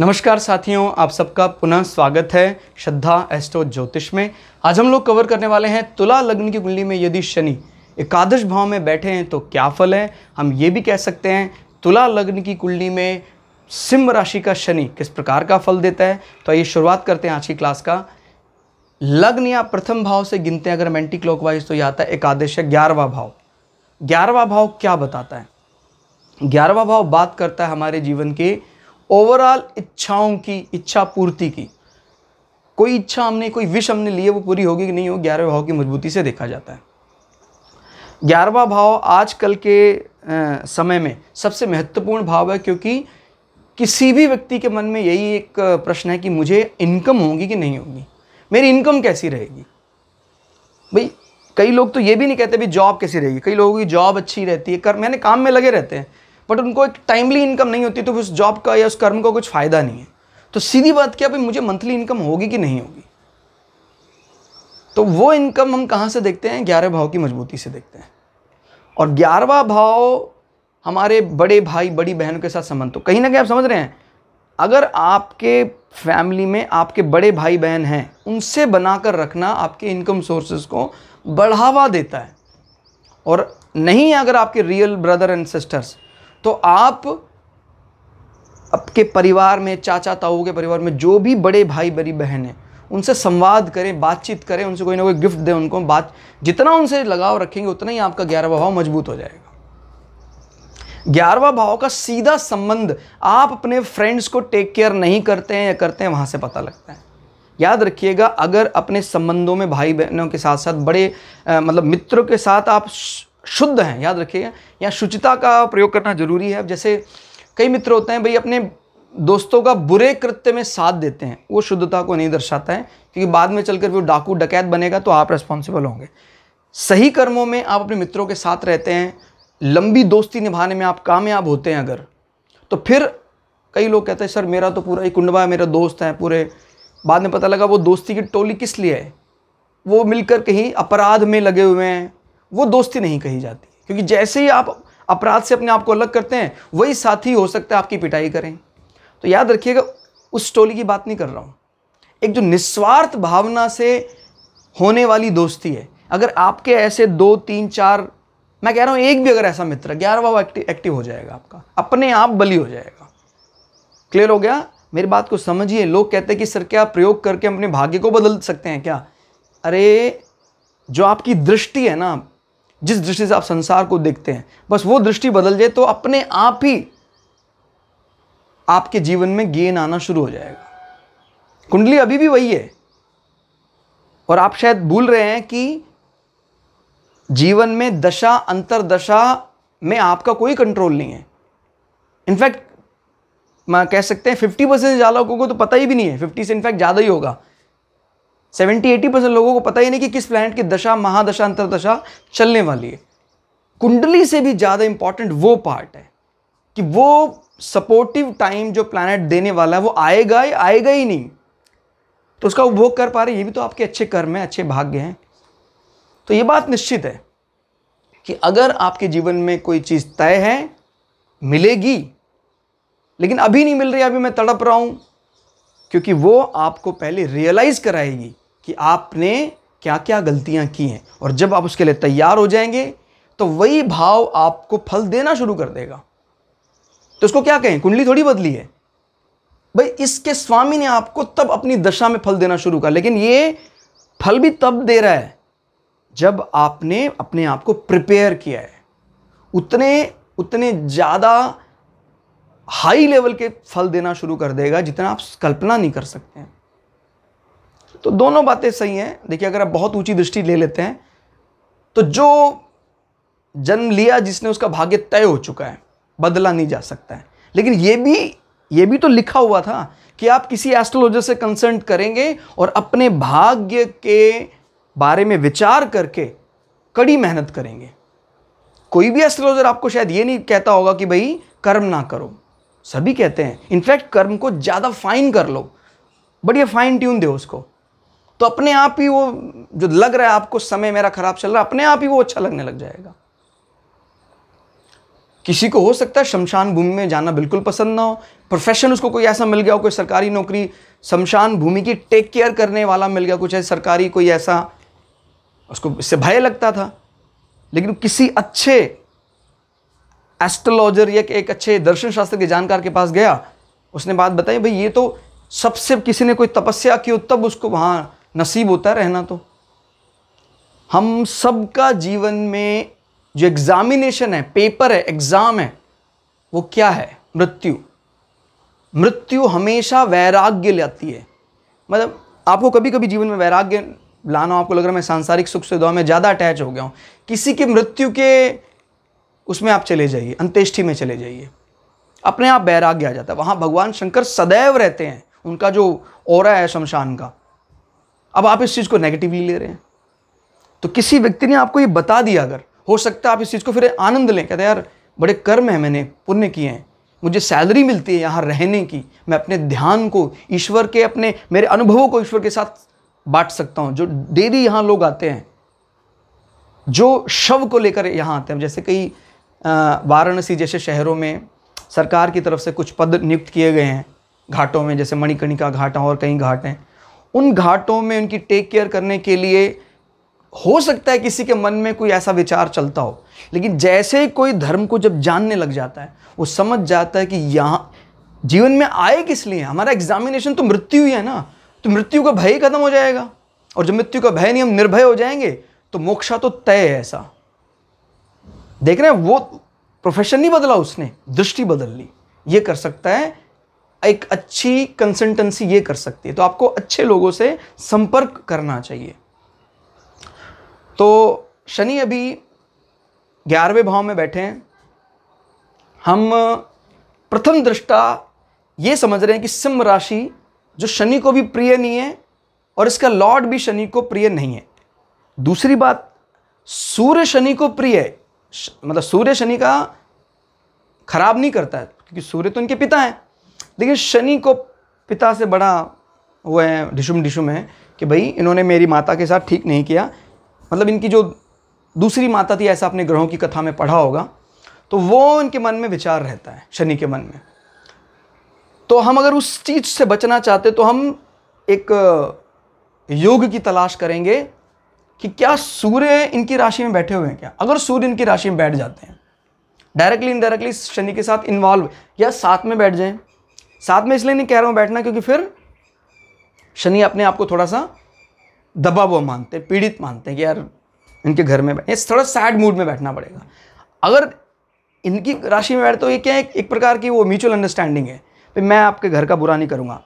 नमस्कार साथियों आप सबका पुनः स्वागत है श्रद्धा एस्ट्रो ज्योतिष में आज हम लोग कवर करने वाले हैं तुला लग्न की कुंडली में यदि शनि एकादश भाव में बैठे हैं तो क्या फल है हम ये भी कह सकते हैं तुला लग्न की कुंडली में सिंह राशि का शनि किस प्रकार का फल देता है तो आइए शुरुआत करते हैं आज की क्लास का लग्न या प्रथम भाव से गिनते हैं अगर मेंटी क्लॉक क्लॉकवाइज तो यह आता है एकादश या ग्यारहवा भाव ग्यारहवा भाव क्या बताता है ग्यारहवा भाव बात करता है हमारे जीवन के ओवरऑल इच्छाओं की इच्छा पूर्ति की कोई इच्छा हमने कोई विश हमने लिए वो पूरी होगी कि नहीं होगी ग्यारहवें भाव की मजबूती से देखा जाता है ग्यारहवा भाव आजकल के समय में सबसे महत्वपूर्ण भाव है क्योंकि किसी भी व्यक्ति के मन में यही एक प्रश्न है कि मुझे इनकम होगी कि नहीं होगी मेरी इनकम कैसी रहेगी भाई कई लोग तो ये भी नहीं कहते भी जॉब कैसी रहेगी कई लोगों की जॉब अच्छी रहती है कर मैंने काम में लगे रहते हैं बट उनको एक टाइमली इनकम नहीं होती तो उस जॉब का या उस कर्म का कुछ फ़ायदा नहीं है तो सीधी बात क्या भाई मुझे मंथली इनकम होगी कि नहीं होगी तो वो इनकम हम कहाँ से देखते हैं ग्यारह भाव की मजबूती से देखते हैं और ग्यारहवा भाव हमारे बड़े भाई बड़ी बहनों के साथ संबंध तो कहीं ना कहीं आप समझ रहे हैं अगर आपके फैमिली में आपके बड़े भाई बहन हैं उनसे बनाकर रखना आपके इनकम सोर्सेज को बढ़ावा देता है और नहीं अगर आपके रियल ब्रदर एंड सिस्टर्स तो आप आपके परिवार में चाचा ताऊ के परिवार में जो भी बड़े भाई बड़ी बहन हैं उनसे संवाद करें बातचीत करें उनसे कोई ना कोई गिफ्ट दें उनको बात जितना उनसे लगाव रखेंगे उतना ही आपका ग्यारहवा भाव मजबूत हो जाएगा ग्यारहवा भाव का सीधा संबंध आप अपने फ्रेंड्स को टेक केयर नहीं करते हैं या करते हैं वहाँ से पता लगता है याद रखिएगा अगर अपने संबंधों में भाई बहनों के साथ साथ बड़े आ, मतलब मित्रों के साथ आप शुद्ध हैं याद रखिएगा यहाँ शुचिता का प्रयोग करना जरूरी है जैसे कई मित्र होते हैं भाई अपने दोस्तों का बुरे कृत्य में साथ देते हैं वो शुद्धता को नहीं दर्शाता है क्योंकि बाद में चलकर वो डाकू डकैत बनेगा तो आप रेस्पॉन्सिबल होंगे सही कर्मों में आप अपने मित्रों के साथ रहते हैं लंबी दोस्ती निभाने में आप कामयाब होते हैं अगर तो फिर कई लोग कहते हैं सर मेरा तो पूरा ही कुंडवा है मेरा दोस्त है पूरे बाद में पता लगा वो दोस्ती की टोली किस लिए है वो मिलकर कहीं अपराध में लगे हुए हैं वो दोस्ती नहीं कही जाती क्योंकि जैसे ही आप अपराध से अपने आप को अलग करते हैं वही साथी हो सकता है आपकी पिटाई करें तो याद रखिएगा उस टोली की बात नहीं कर रहा हूँ एक जो निस्वार्थ भावना से होने वाली दोस्ती है अगर आपके ऐसे दो तीन चार मैं कह रहा हूँ एक भी अगर ऐसा मित्र ग्यारहवा वो एक्टिव एक्टिव हो जाएगा आपका अपने आप बली हो जाएगा क्लियर हो गया मेरी बात को समझिए लोग कहते हैं कि सर क्या प्रयोग करके अपने भाग्य को बदल सकते हैं क्या अरे जो आपकी दृष्टि है ना जिस दृष्टि से आप संसार को देखते हैं बस वो दृष्टि बदल जाए तो अपने आप ही आपके जीवन में गेन आना शुरू हो जाएगा कुंडली अभी भी वही है और आप शायद भूल रहे हैं कि जीवन में दशा अंतरदशा में आपका कोई कंट्रोल नहीं है इनफैक्ट कह सकते हैं फिफ्टी परसेंट ज़्यादा लोगों को तो पता ही भी नहीं है फिफ्टी से इनफैक्ट ज़्यादा ही होगा सेवेंटी एटी परसेंट लोगों को पता ही नहीं कि किस प्लानट की दशा महादशा अंतरदशा चलने वाली है कुंडली से भी ज़्यादा इंपॉर्टेंट वो पार्ट है कि वो सपोर्टिव टाइम जो प्लानट देने वाला है वो आएगा ही आएगा ही नहीं तो उसका उपभोग कर पा रहे ये भी तो आपके अच्छे कर्म हैं अच्छे भाग्य हैं तो ये बात निश्चित है कि अगर आपके जीवन में कोई चीज़ तय है मिलेगी लेकिन अभी नहीं मिल रही अभी मैं तड़प रहा हूँ क्योंकि वो आपको पहले रियलाइज़ कराएगी कि आपने क्या क्या गलतियाँ की हैं और जब आप उसके लिए तैयार हो जाएंगे तो वही भाव आपको फल देना शुरू कर देगा तो उसको क्या कहें कुंडली थोड़ी बदली है भाई इसके स्वामी ने आपको तब अपनी दशा में फल देना शुरू कर लेकिन ये फल भी तब दे रहा है जब आपने अपने आप को प्रिपेयर किया है उतने उतने ज़्यादा हाई लेवल के फल देना शुरू कर देगा जितना आप कल्पना नहीं कर सकते हैं तो दोनों बातें सही हैं देखिए अगर आप बहुत ऊंची दृष्टि ले लेते हैं तो जो जन्म लिया जिसने उसका भाग्य तय हो चुका है बदला नहीं जा सकता है लेकिन ये भी ये भी तो लिखा हुआ था कि आप किसी एस्ट्रोलॉजर से कंसल्ट करेंगे और अपने भाग्य के बारे में विचार करके कड़ी मेहनत करेंगे कोई भी एस्ट्रोलॉजर आपको शायद ये नहीं कहता होगा कि भाई कर्म ना करो सभी कहते हैं इनफैक्ट कर्म को ज़्यादा फाइन कर लो बट फाइन ट्यून दो उसको तो अपने आप ही वो जो लग रहा है आपको समय मेरा खराब चल रहा है अपने आप ही वो अच्छा लगने लग जाएगा किसी को हो सकता है शमशान भूमि में जाना बिल्कुल पसंद ना हो प्रोफेशन उसको कोई ऐसा मिल गया हो कोई सरकारी नौकरी शमशान भूमि की टेक केयर करने वाला मिल गया कुछ ऐसे सरकारी कोई ऐसा उसको इससे भय लगता था लेकिन किसी अच्छे एस्ट्रोलॉजर या एक अच्छे दर्शन शास्त्र के जानकार के पास गया उसने बात बताई भाई ये तो सबसे किसी ने कोई तपस्या की हो तब उसको वहाँ नसीब होता है रहना तो हम सब का जीवन में जो एग्ज़ामिनेशन है पेपर है एग्ज़ाम है वो क्या है मृत्यु मृत्यु हमेशा वैराग्य लाती है मतलब आपको कभी कभी जीवन में वैराग्य लाना आपको लग रहा है मैं सांसारिक सुख सुविधाओं में ज़्यादा अटैच हो गया हूँ किसी के मृत्यु के उसमें आप चले जाइए अंत्येष्टि में चले जाइए अपने आप वैराग्य आ जाता है वहाँ भगवान शंकर सदैव रहते हैं उनका जो और है शमशान का अब आप इस चीज़ को नेगेटिवली ले रहे हैं तो किसी व्यक्ति ने आपको ये बता दिया अगर हो सकता है आप इस चीज़ को फिर आनंद लें कहते यार बड़े कर्म हैं मैंने पुण्य किए हैं मुझे सैलरी मिलती है यहाँ रहने की मैं अपने ध्यान को ईश्वर के अपने मेरे अनुभवों को ईश्वर के साथ बांट सकता हूँ जो डेली यहाँ लोग आते हैं जो शव को लेकर यहाँ आते हैं जैसे कई वाराणसी जैसे शहरों में सरकार की तरफ से कुछ पद नियुक्त किए गए हैं घाटों में जैसे मणिकर्णिका घाट और कई घाट हैं उन घाटों में उनकी टेक केयर करने के लिए हो सकता है किसी के मन में कोई ऐसा विचार चलता हो लेकिन जैसे ही कोई धर्म को जब जानने लग जाता है वो समझ जाता है कि यहाँ जीवन में आए किस लिए हमारा एग्जामिनेशन तो मृत्यु ही है ना तो मृत्यु का भय खत्म हो जाएगा और जब मृत्यु का भय नहीं हम निर्भय हो जाएंगे तो मोक्षा तो तय है ऐसा देख रहे हैं वो प्रोफेशन नहीं बदला उसने दृष्टि बदल ली ये कर सकता है एक अच्छी कंसल्टेंसी ये कर सकती है तो आपको अच्छे लोगों से संपर्क करना चाहिए तो शनि अभी ग्यारहवें भाव में बैठे हैं हम प्रथम दृष्टा ये समझ रहे हैं कि सिंह राशि जो शनि को भी प्रिय नहीं है और इसका लॉर्ड भी शनि को प्रिय नहीं है दूसरी बात सूर्य शनि को प्रिय है मतलब सूर्य शनि का खराब नहीं करता है क्योंकि सूर्य तो इनके पिता हैं देखिए शनि को पिता से बड़ा वो है ढिशुम ढिशुम है कि भाई इन्होंने मेरी माता के साथ ठीक नहीं किया मतलब इनकी जो दूसरी माता थी ऐसा अपने ग्रहों की कथा में पढ़ा होगा तो वो इनके मन में विचार रहता है शनि के मन में तो हम अगर उस चीज़ से बचना चाहते तो हम एक योग की तलाश करेंगे कि क्या सूर्य इनकी राशि में बैठे हुए हैं क्या अगर सूर्य इनकी राशि में बैठ जाते हैं डायरेक्टली इनडायरेक्टली शनि के साथ इन्वॉल्व या साथ में बैठ जाएं साथ में इसलिए नहीं कह रहा हूं बैठना क्योंकि फिर शनि अपने आप को थोड़ा सा दबा हुआ मानते हैं पीड़ित मानते हैं कि यार इनके घर में बैठ थोड़ा सैड मूड में बैठना पड़ेगा अगर इनकी राशि में बैठे तो ये क्या है एक प्रकार की वो म्यूचुअल अंडरस्टैंडिंग है भाई मैं आपके घर का बुरा नहीं करूँगा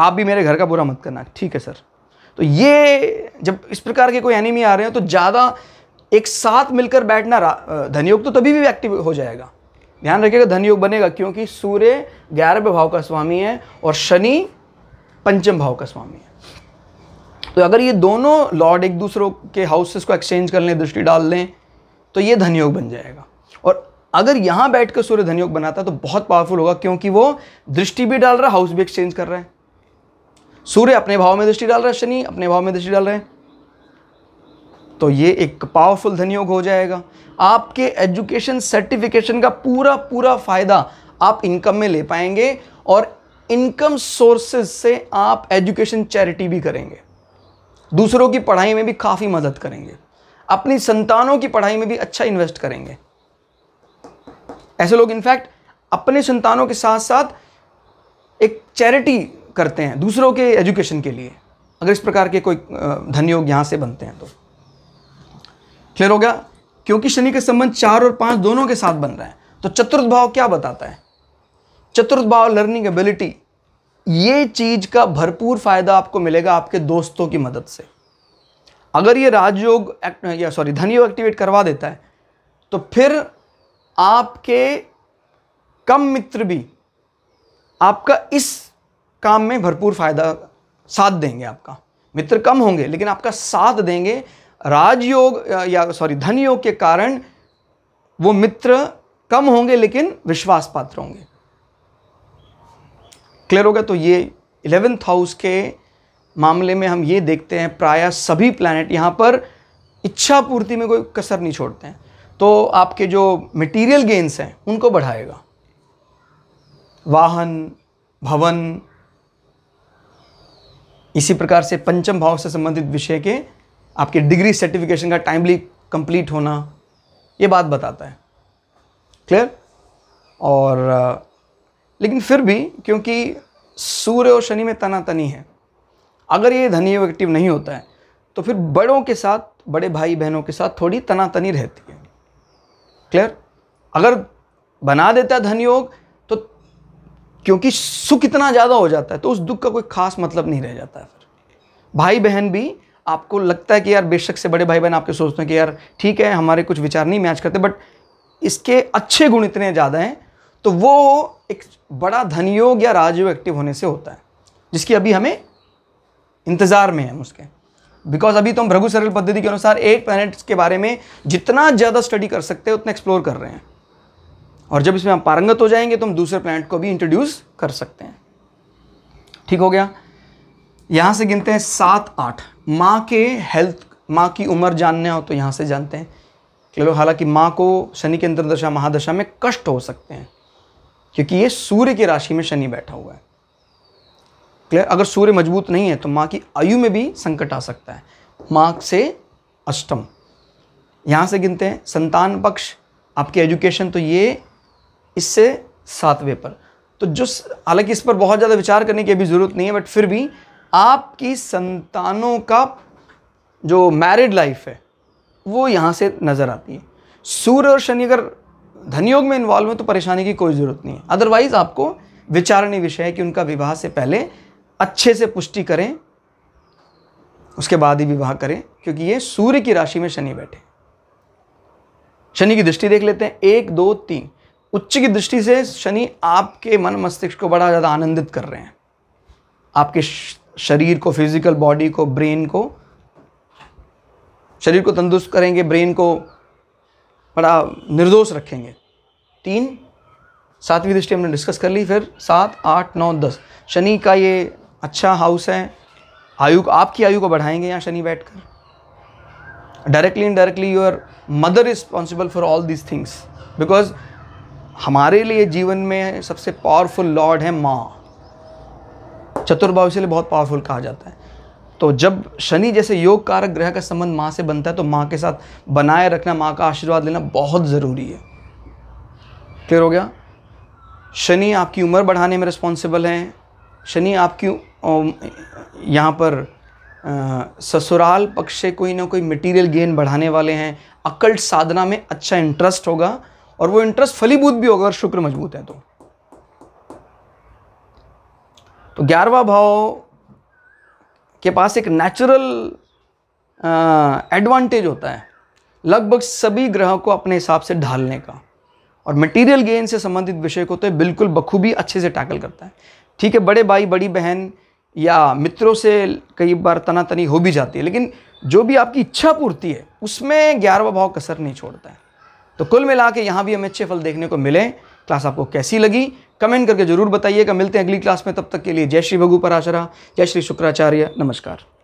आप भी मेरे घर का बुरा मत करना ठीक है सर तो ये जब इस प्रकार के कोई एनिमी आ रहे हैं तो ज़्यादा एक साथ मिलकर बैठना धनयोग तो तभी भी एक्टिव हो जाएगा ध्यान रखिएगा धन योग बनेगा क्योंकि सूर्य ग्यारहवें भाव का स्वामी है और शनि पंचम भाव का स्वामी है तो अगर ये दोनों लॉर्ड एक दूसरों के हाउसेस को एक्सचेंज कर लें दृष्टि डाल लें तो ये धनयोग बन जाएगा और अगर यहाँ बैठ कर सूर्य धनयोग बनाता तो बहुत पावरफुल होगा क्योंकि वो दृष्टि भी डाल रहा है हाउस भी एक्सचेंज कर रहा है सूर्य अपने भाव में दृष्टि डाल रहा है शनि अपने भाव में दृष्टि डाल रहे हैं तो ये एक पावरफुल धन योग हो जाएगा आपके एजुकेशन सर्टिफिकेशन का पूरा पूरा फ़ायदा आप इनकम में ले पाएंगे और इनकम सोर्सेज से आप एजुकेशन चैरिटी भी करेंगे दूसरों की पढ़ाई में भी काफ़ी मदद करेंगे अपनी संतानों की पढ़ाई में भी अच्छा इन्वेस्ट करेंगे ऐसे लोग इनफैक्ट अपने संतानों के साथ साथ एक चैरिटी करते हैं दूसरों के एजुकेशन के लिए अगर इस प्रकार के कोई धन योग यहाँ से बनते हैं तो क्लियर हो गया क्योंकि शनि का संबंध चार और पांच दोनों के साथ बन रहा है तो चतुर्थ भाव क्या बताता है चतुर्थ भाव लर्निंग एबिलिटी ये चीज़ का भरपूर फ़ायदा आपको मिलेगा आपके दोस्तों की मदद से अगर ये राजयोग या सॉरी धन योग एक्टिवेट करवा देता है तो फिर आपके कम मित्र भी आपका इस काम में भरपूर फ़ायदा साथ देंगे आपका मित्र कम होंगे लेकिन आपका साथ देंगे राजयोग या सॉरी धन योग के कारण वो मित्र कम होंगे लेकिन विश्वास पात्र होंगे क्लियर हो गया तो ये इलेवेंथ हाउस के मामले में हम ये देखते हैं प्रायः सभी प्लैनेट यहाँ पर इच्छा पूर्ति में कोई कसर नहीं छोड़ते हैं तो आपके जो मटेरियल गेन्स हैं उनको बढ़ाएगा वाहन भवन इसी प्रकार से पंचम भाव से संबंधित विषय के आपके डिग्री सर्टिफिकेशन का टाइमली कंप्लीट होना ये बात बताता है क्लियर और लेकिन फिर भी क्योंकि सूर्य और शनि में तनातनी है अगर ये धनी योग एक्टिव नहीं होता है तो फिर बड़ों के साथ बड़े भाई बहनों के साथ थोड़ी तनातनी रहती है क्लियर अगर बना देता है धन योग तो क्योंकि सुख इतना ज़्यादा हो जाता है तो उस दुख का कोई खास मतलब नहीं रह जाता है फिर भाई बहन भी आपको लगता है कि यार बेशक से बड़े भाई बहन आपके सोचते हैं कि यार ठीक है हमारे कुछ विचार नहीं मैच करते बट इसके अच्छे गुण इतने ज़्यादा हैं तो वो एक बड़ा धनयोग या राजयोग एक्टिव होने से होता है जिसकी अभी हमें इंतज़ार में है उसके बिकॉज अभी तो हम भ्रघु सरल पद्धति के अनुसार एक प्लैनेट्स के बारे में जितना ज़्यादा स्टडी कर सकते हैं उतना एक्सप्लोर कर रहे हैं और जब इसमें हम पारंगत हो जाएंगे तो हम दूसरे प्लैनेट को भी इंट्रोड्यूस कर सकते हैं ठीक हो गया यहाँ से गिनते हैं सात आठ माँ के हेल्थ माँ की उम्र जानने हो तो यहाँ से जानते हैं चलो हालांकि माँ को शनि के अंतर्दशा महादशा में कष्ट हो सकते हैं क्योंकि ये सूर्य की राशि में शनि बैठा हुआ है क्लियर अगर सूर्य मजबूत नहीं है तो माँ की आयु में भी संकट आ सकता है माँ से अष्टम यहाँ से गिनते हैं संतान पक्ष आपकी एजुकेशन तो ये इससे सातवें पर तो जो हालांकि इस पर बहुत ज़्यादा विचार करने की अभी ज़रूरत नहीं है बट फिर भी आपकी संतानों का जो मैरिड लाइफ है वो यहाँ से नज़र आती है सूर्य और शनि अगर धनयोग में इन्वॉल्व है तो परेशानी की कोई ज़रूरत नहीं है अदरवाइज़ आपको विचारणीय विषय है कि उनका विवाह से पहले अच्छे से पुष्टि करें उसके बाद ही विवाह करें क्योंकि ये सूर्य की राशि में शनि बैठे शनि की दृष्टि देख लेते हैं एक दो तीन उच्च की दृष्टि से शनि आपके मन मस्तिष्क को बड़ा ज़्यादा आनंदित कर रहे हैं आपके शरीर को फिज़िकल बॉडी को ब्रेन को शरीर को तंदुरुस्त करेंगे ब्रेन को बड़ा निर्दोष रखेंगे तीन सातवीं दृष्टि हमने डिस्कस कर ली फिर सात आठ नौ दस शनि का ये अच्छा हाउस है आयु आपकी आयु को बढ़ाएंगे यहाँ शनि बैठकर directly in directly your your mother responsible for all these things because हमारे लिए जीवन में सबसे पावरफुल लॉर्ड है माँ चतुर्भाव इसलिए बहुत पावरफुल कहा जाता है तो जब शनि जैसे योग कारक ग्रह का संबंध माँ से बनता है तो माँ के साथ बनाए रखना माँ का आशीर्वाद लेना बहुत ज़रूरी है क्लियर हो गया शनि आपकी उम्र बढ़ाने में रिस्पॉन्सिबल हैं शनि आपकी यहाँ पर ससुराल पक्ष से कोई ना कोई मटेरियल गेन बढ़ाने वाले हैं अकल्ट साधना में अच्छा इंटरेस्ट होगा और वो इंटरेस्ट फलीभूत भी होगा अगर शुक्र मजबूत है तो तो ग्यारहवा भाव के पास एक नेचुरल एडवांटेज होता है लगभग सभी ग्रहों को अपने हिसाब से ढालने का और मटेरियल गेन से संबंधित विषय को तो बिल्कुल बखूबी अच्छे से टैकल करता है ठीक है बड़े भाई बड़ी बहन या मित्रों से कई बार तनातनी हो भी जाती है लेकिन जो भी आपकी इच्छा पूर्ति है उसमें ग्यारहवा भाव कसर नहीं छोड़ता है तो कुल मिला के यहाँ भी हमें अच्छे फल देखने को मिले क्लास आपको कैसी लगी कमेंट करके जरूर बताइएगा मिलते हैं अगली क्लास में तब तक के लिए जय श्री भगु पराशरा जय श्री शुक्राचार्य नमस्कार